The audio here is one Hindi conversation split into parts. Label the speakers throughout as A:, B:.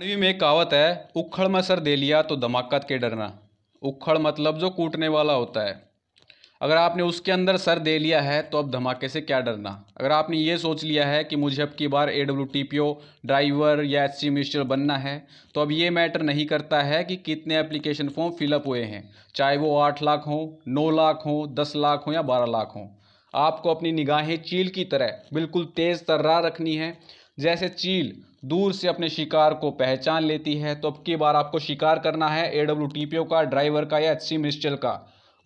A: अणवी में कहावत है उखड़ में सर दे लिया तो धमाकत के डरना उखड़ मतलब जो कूटने वाला होता है अगर आपने उसके अंदर सर दे लिया है तो अब धमाके से क्या डरना अगर आपने ये सोच लिया है कि मुझे अब की बार A W T P O driver या एस सी मिनिस्टर बनना है तो अब ये मैटर नहीं करता है कि कितने एप्लीकेशन फॉर्म फिलअप हुए हैं चाहे वो आठ लाख हों नौ लाख हों दस लाख हों या बारह लाख हों आपको अपनी निगाहें चील की तरह बिल्कुल तेज़ तर्रा रखनी है जैसे चील दूर से अपने शिकार को पहचान लेती है तो अब की बार आपको शिकार करना है A W T P O का ड्राइवर का या एच सी मिनिस्टर का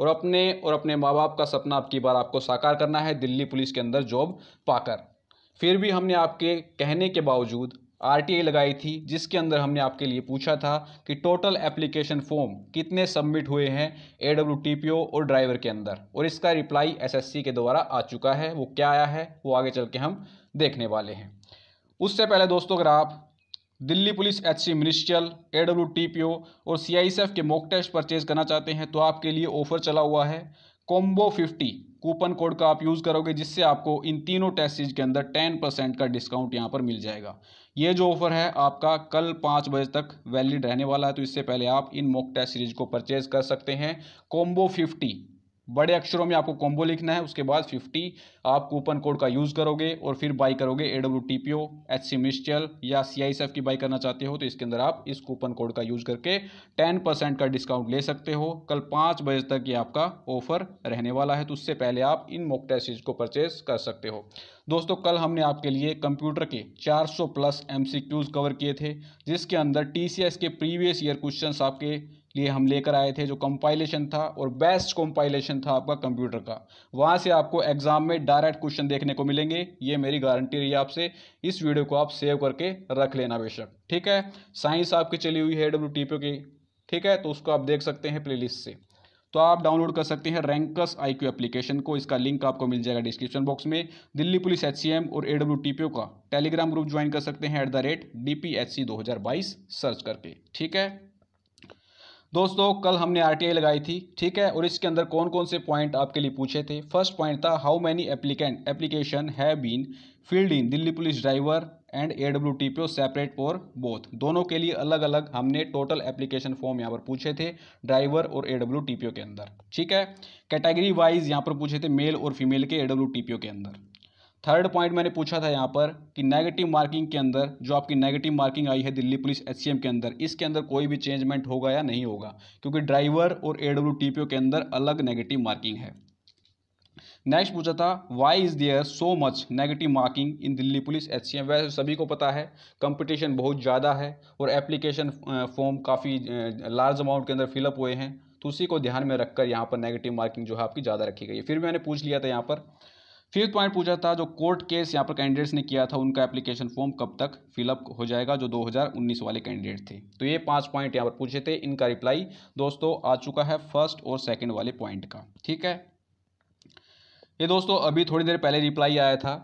A: और अपने और अपने माँ बाप का सपना अब की बार आपको साकार करना है दिल्ली पुलिस के अंदर जॉब पाकर फिर भी हमने आपके कहने के बावजूद आरटीआई लगाई थी जिसके अंदर हमने आपके लिए पूछा था कि टोटल एप्लीकेशन फॉर्म कितने सबमिट हुए हैं A W T P O और ड्राइवर के अंदर और इसका रिप्लाई एसएससी के द्वारा आ चुका है वो क्या आया है वो आगे चल के हम देखने वाले हैं उससे पहले दोस्तों अगर आप Delhi police H C ministerial A W T P O और सी आई एस एफ के मॉक टेस्ट परचेज करना चाहते हैं तो आपके लिए ऑफर चला हुआ है कॉम्बो फिफ्टी कूपन कोड का आप यूज़ करोगे जिससे आपको इन तीनों टेस्ट सीरीज के अंदर टेन परसेंट का डिस्काउंट यहाँ पर मिल जाएगा ये जो ऑफर है आपका कल पाँच बजे तक वैलिड रहने वाला है तो इससे पहले आप इन मॉक टेस्ट सीरीज को परचेज कर सकते हैं कॉम्बो फिफ्टी बड़े अक्षरों में आपको कॉम्बो लिखना है उसके बाद 50 आप कूपन कोड का यूज़ करोगे और फिर बाई करोगे A W T P O H C मिस्टल या सी आई एस एफ की बाई करना चाहते हो तो इसके अंदर आप इस कूपन कोड का यूज़ करके 10 परसेंट का डिस्काउंट ले सकते हो कल पाँच बजे तक ये आपका ऑफर रहने वाला है तो उससे पहले आप इन मॉक टेस्ट को परचेज कर सकते हो दोस्तों कल हमने आपके लिए कंप्यूटर के 400 plus M C Qs cover किए थे जिसके अंदर टी सी एस के प्रीवियस ईयर क्वेश्चन आपके लिए हम लेकर आए थे जो कंपाइलेशन था और बेस्ट कंपाइलेशन था आपका कंप्यूटर का वहाँ से आपको एग्जाम में डायरेक्ट क्वेश्चन देखने को मिलेंगे ये मेरी गारंटी रही आपसे इस वीडियो को आप सेव करके रख लेना बेशक ठीक है साइंस आपकी चली हुई है डब्ल्यू की ठीक है तो उसको आप देख सकते हैं प्ले से तो आप डाउनलोड कर सकते हैं रैंकस आई क्यू एप्लीकेशन को इसका लिंक आपको मिल जाएगा डिस्क्रिप्शन बॉक्स में दिल्ली पुलिस एच और एडब्ल्यू का टेलीग्राम ग्रुप ज्वाइन कर सकते हैं at the rate D search करके ठीक है दोस्तों कल हमने आरटीआई लगाई थी ठीक है और इसके अंदर कौन कौन से पॉइंट आपके लिए पूछे थे फर्स्ट पॉइंट था हाउ मैनी एप्लीकेंट एप्लीकेशन है been filled in Delhi police driver and A W T P O separate for both दोनों के लिए अलग अलग हमने टोटल एप्लीकेशन फॉर्म यहाँ पर पूछे थे ड्राइवर और A W T P O के अंदर ठीक है कैटेगरी वाइज यहाँ पर पूछे थे मेल और फीमेल के A W T P O के अंदर थर्ड पॉइंट मैंने पूछा था यहाँ पर कि नेगेटिव मार्किंग के अंदर जो आपकी नेगेटिव मार्किंग आई है दिल्ली पुलिस एच के अंदर इसके अंदर कोई भी चेंजमेंट होगा या नहीं होगा क्योंकि ड्राइवर और ए के अंदर अलग नेगेटिव मार्किंग है नेक्स्ट पूछा था why is there so much negative marking in Delhi police H C M वैसे सभी को पता है कंपटीशन बहुत ज़्यादा है और एप्लीकेशन फॉर्म काफ़ी लार्ज अमाउंट के अंदर फिलअप हुए हैं तो उसी को ध्यान में रखकर यहाँ पर नेगेटिव मार्किंग जो है आपकी ज़्यादा रखी गई है फिर मैंने पूछ लिया था यहाँ पर फिफ्थ पॉइंट पूछा था जो कोर्ट केस यहाँ पर कैंडिडेट्स ने किया था उनका एप्लीकेशन फॉर्म कब तक फिलअप हो जाएगा जो 2019 वाले कैंडिडेट थे तो ये पांच पॉइंट यहाँ पर पूछे थे इनका रिप्लाई दोस्तों आ चुका है फर्स्ट और सेकंड वाले पॉइंट का ठीक है ये दोस्तों अभी थोड़ी देर पहले रिप्लाई आया था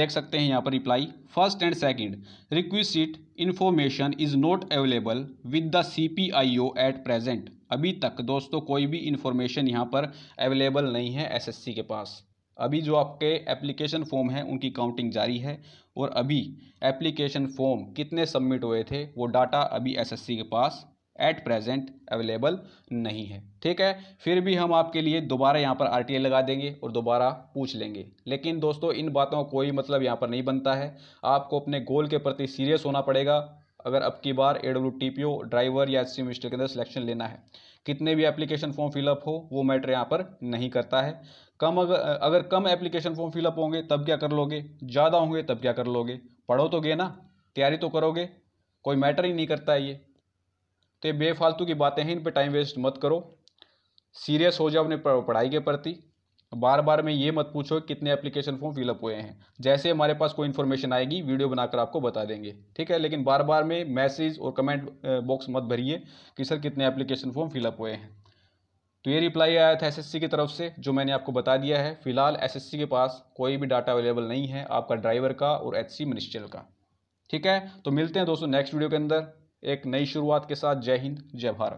A: देख सकते हैं यहाँ पर reply first and second requisite information is not available with the C P I O at present अभी तक दोस्तों कोई भी इन्फॉर्मेशन यहाँ पर अवेलेबल नहीं है एस के पास अभी जो आपके एप्लीकेशन फॉर्म हैं उनकी काउंटिंग जारी है और अभी एप्लीकेशन फॉर्म कितने सबमिट हुए थे वो डाटा अभी एसएससी के पास एट प्रेजेंट अवेलेबल नहीं है ठीक है फिर भी हम आपके लिए दोबारा यहाँ पर आरटीए लगा देंगे और दोबारा पूछ लेंगे लेकिन दोस्तों इन बातों का कोई मतलब यहाँ पर नहीं बनता है आपको अपने गोल के प्रति सीरियस होना पड़ेगा अगर अब की बार ए डब्ल्यू ड्राइवर या एससी मिनिस्टर के अंदर सिलेक्शन लेना है कितने भी एप्लीकेशन फॉर्म फिलअप हो वो मैटर यहाँ पर नहीं करता है कम अगर अगर कम एप्लीकेशन फॉर्म फिलअप होंगे तब क्या कर लोगे ज़्यादा होंगे तब क्या कर लोगे पढ़ो तो गए ना तैयारी तो करोगे कोई मैटर ही नहीं करता है ये तो ये बेफालतू की बातें हैं इन पर टाइम वेस्ट मत करो सीरियस हो जाओ अपने पढ़ाई के प्रति बार बार में ये मत पूछो कितने एप्लीकेशन फॉर्म फिलअप हुए हैं जैसे हमारे पास कोई इन्फॉर्मेशन आएगी वीडियो बनाकर आपको बता देंगे ठीक है लेकिन बार बार में मैसेज और कमेंट बॉक्स मत भरिए कि सर कितने एप्लीकेशन फॉर्म फिलअप हुए हैं तो ये रिप्लाई आया था एसएससी की तरफ से जो मैंने आपको बता दिया है फिलहाल एसएससी के पास कोई भी डाटा अवेलेबल नहीं है आपका ड्राइवर का और एच सी का ठीक है तो मिलते हैं दोस्तों नेक्स्ट वीडियो के अंदर एक नई शुरुआत के साथ जय हिंद जय भारत